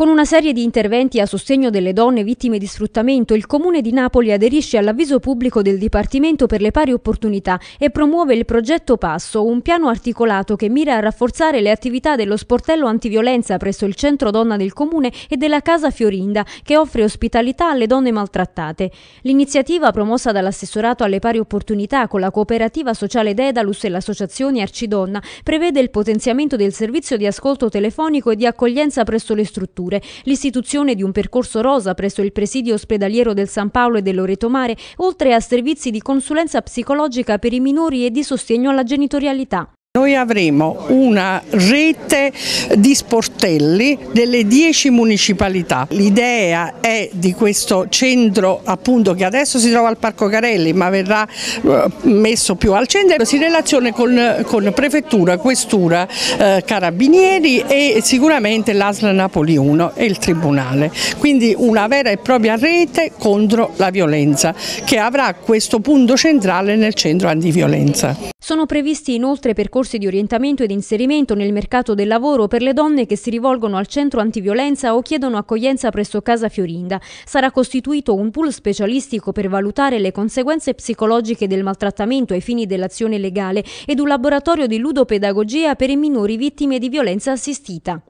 Con una serie di interventi a sostegno delle donne vittime di sfruttamento, il Comune di Napoli aderisce all'avviso pubblico del Dipartimento per le pari opportunità e promuove il progetto Passo, un piano articolato che mira a rafforzare le attività dello sportello antiviolenza presso il centro donna del Comune e della Casa Fiorinda, che offre ospitalità alle donne maltrattate. L'iniziativa promossa dall'assessorato alle pari opportunità con la cooperativa sociale Dedalus e l'associazione Arcidonna prevede il potenziamento del servizio di ascolto telefonico e di accoglienza presso le strutture cure, l'istituzione di un percorso rosa presso il presidio ospedaliero del San Paolo e dell'Oreto Mare, oltre a servizi di consulenza psicologica per i minori e di sostegno alla genitorialità noi avremo una rete di sportelli delle 10 municipalità. L'idea è di questo centro appunto che adesso si trova al Parco Carelli ma verrà eh, messo più al centro, si relazione con, con prefettura, questura, eh, carabinieri e sicuramente l'ASL Napoli 1 e il Tribunale. Quindi una vera e propria rete contro la violenza che avrà questo punto centrale nel centro antiviolenza. Sono previsti inoltre percorsi percorsi di orientamento ed inserimento nel mercato del lavoro per le donne che si rivolgono al centro antiviolenza o chiedono accoglienza presso Casa Fiorinda. Sarà costituito un pool specialistico per valutare le conseguenze psicologiche del maltrattamento ai fini dell'azione legale ed un laboratorio di ludopedagogia per i minori vittime di violenza assistita.